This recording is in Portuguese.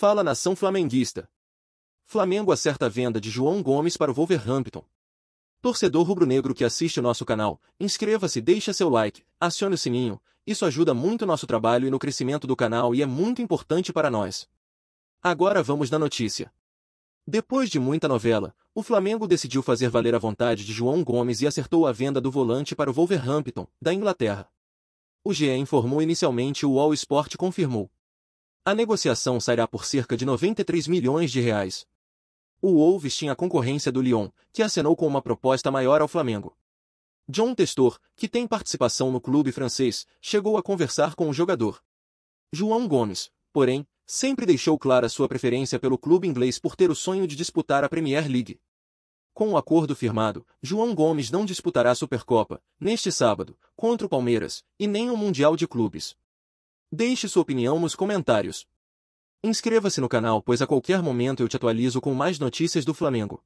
Fala nação flamenguista. Flamengo acerta a venda de João Gomes para o Wolverhampton. Torcedor rubro-negro que assiste o nosso canal, inscreva-se, deixa seu like, acione o sininho, isso ajuda muito nosso trabalho e no crescimento do canal e é muito importante para nós. Agora vamos na notícia. Depois de muita novela, o Flamengo decidiu fazer valer a vontade de João Gomes e acertou a venda do volante para o Wolverhampton, da Inglaterra. O GE informou inicialmente e o All Sport confirmou. A negociação sairá por cerca de 93 milhões de reais. O Wolves tinha concorrência do Lyon, que acenou com uma proposta maior ao Flamengo. John Testor, que tem participação no clube francês, chegou a conversar com o jogador. João Gomes, porém, sempre deixou clara sua preferência pelo clube inglês por ter o sonho de disputar a Premier League. Com o um acordo firmado, João Gomes não disputará a Supercopa, neste sábado, contra o Palmeiras, e nem o Mundial de Clubes. Deixe sua opinião nos comentários. Inscreva-se no canal pois a qualquer momento eu te atualizo com mais notícias do Flamengo.